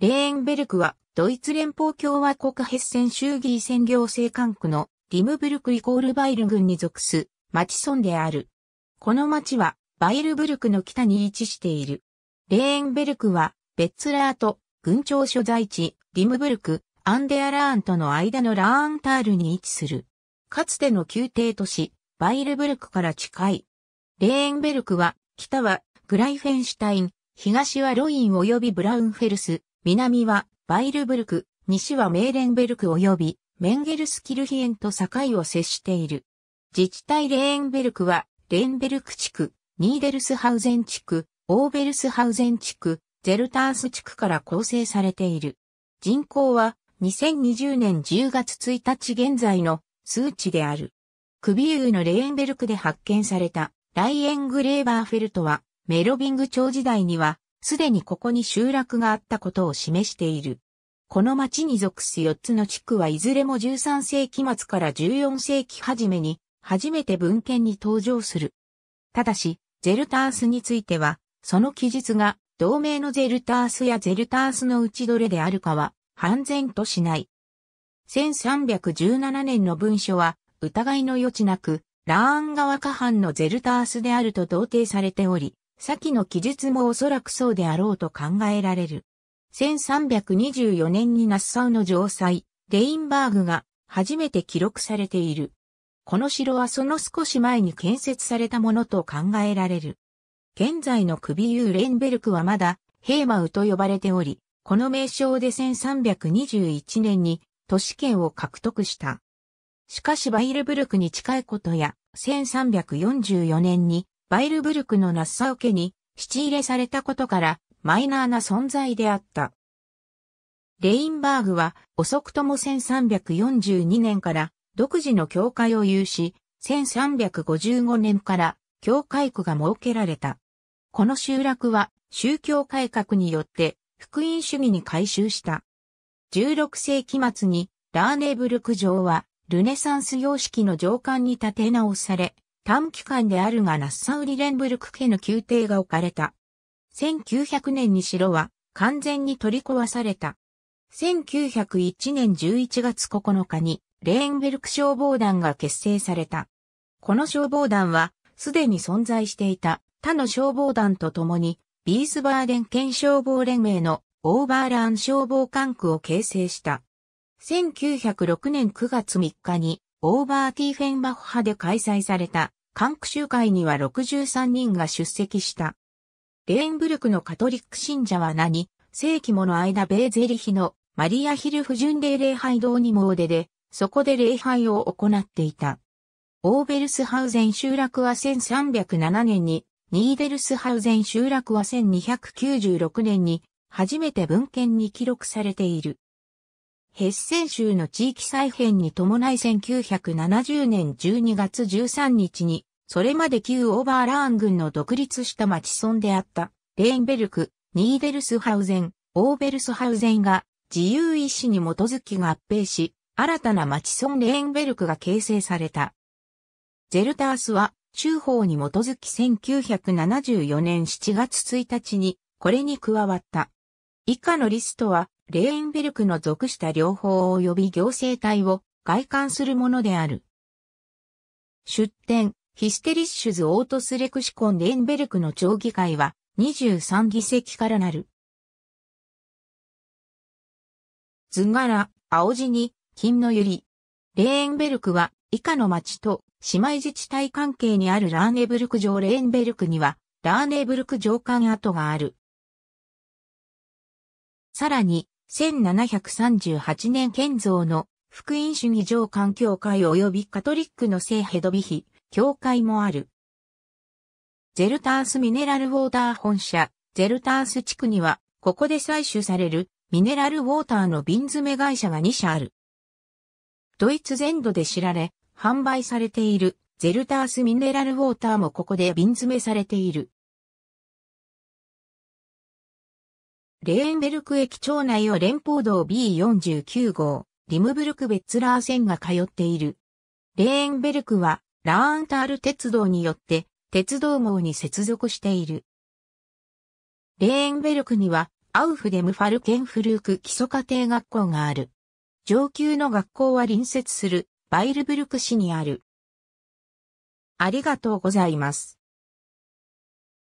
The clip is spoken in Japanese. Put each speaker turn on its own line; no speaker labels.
レーンベルクは、ドイツ連邦共和国ヘッセン州議選行政管区のリムブルクイコールバイル郡に属す町村である。この町は、バイルブルクの北に位置している。レーンベルクは、ベッツラート、郡庁所在地、リムブルク、アンデアラーンとの間のラーンタールに位置する。かつての宮廷都市、バイルブルクから近い。レーンベルクは、北はグライフェンシュタイン、東はロイン及びブラウンフェルス、南はバイルブルク、西はメーレンベルク及びメンゲルスキルヒエンと境を接している。自治体レーンベルクは、レーンベルク地区、ニーデルスハウゼン地区、オーベルスハウゼン地区、ゼルタース地区から構成されている。人口は2020年10月1日現在の数値である。クビユーのレーンベルクで発見されたライエングレーバーフェルトはメロビング朝時代にはすでにここに集落があったことを示している。この町に属す4つの地区はいずれも13世紀末から14世紀初めに初めて文献に登場する。ただし、ゼルタースについては、その記述が同名のゼルタースやゼルタースのうちどれであるかは、判然としない。1317年の文書は、疑いの余地なく、ラーン川下半のゼルタースであると同定されており、先の記述もおそらくそうであろうと考えられる。1324年にナッサウの城塞、レインバーグが初めて記録されている。この城はその少し前に建設されたものと考えられる。現在のクビユーレンベルクはまだヘーマウと呼ばれており、この名称で1321年に都市圏を獲得した。しかしバイルブルクに近いことや1344年にバイルブルクのナッサオ家に七入れされたことからマイナーな存在であった。レインバーグは遅くとも1342年から独自の教会を有し、1355年から教会区が設けられた。この集落は宗教改革によって福音主義に改修した。16世紀末にラーネブルク城はルネサンス様式の城管に建て直され、短期間であるがナッサウリレンブルク家の宮廷が置かれた。1900年に城は完全に取り壊された。1901年11月9日にレーンベルク消防団が結成された。この消防団はすでに存在していた他の消防団と共にビースバーデン県消防連盟のオーバーラン消防管区を形成した。1906年9月3日にオーバーティーフェンバッハで開催された、韓区集会には63人が出席した。レーンブルクのカトリック信者は何、世紀もの間ベーゼリヒのマリアヒルフ巡礼礼拝堂に詣出で、そこで礼拝を行っていた。オーベルスハウゼン集落は1307年に、ニーデルスハウゼン集落は1296年に、初めて文献に記録されている。ヘッセン州の地域再編に伴い1970年12月13日に、それまで旧オーバーラーン軍の独立した町村であった、レーンベルク、ニーデルスハウゼン、オーベルスハウゼンが自由意志に基づき合併し、新たな町村レーンベルクが形成された。ゼルタースは、州法に基づき1974年7月1日に、これに加わった。以下のリストは、レーンベルクの属した両方及び行政体を外観するものである。出典、ヒステリッシュズ・オートス・レクシコン・レーンベルクの町議会は23議席からなる。図柄、青地に、金の百り。レーンベルクは以下の町と姉妹自治体関係にあるラーネブルク城レーンベルクにはラーネブルク城館跡がある。さらに、1738年建造の福音主義上官協会及びカトリックの聖ヘドビヒ、教会もある。ゼルタースミネラルウォーター本社、ゼルタース地区には、ここで採取されるミネラルウォーターの瓶詰め会社が2社ある。ドイツ全土で知られ、販売されているゼルタースミネラルウォーターもここで瓶詰めされている。レーンベルク駅町内を連邦道 B49 号、リムブルクベッツラー線が通っている。レーンベルクは、ラーンタール鉄道によって、鉄道網に接続している。レーンベルクには、アウフデムファルケンフルーク基礎家庭学校がある。上級の学校は隣接する、バイルブルク市にある。ありがとうございます。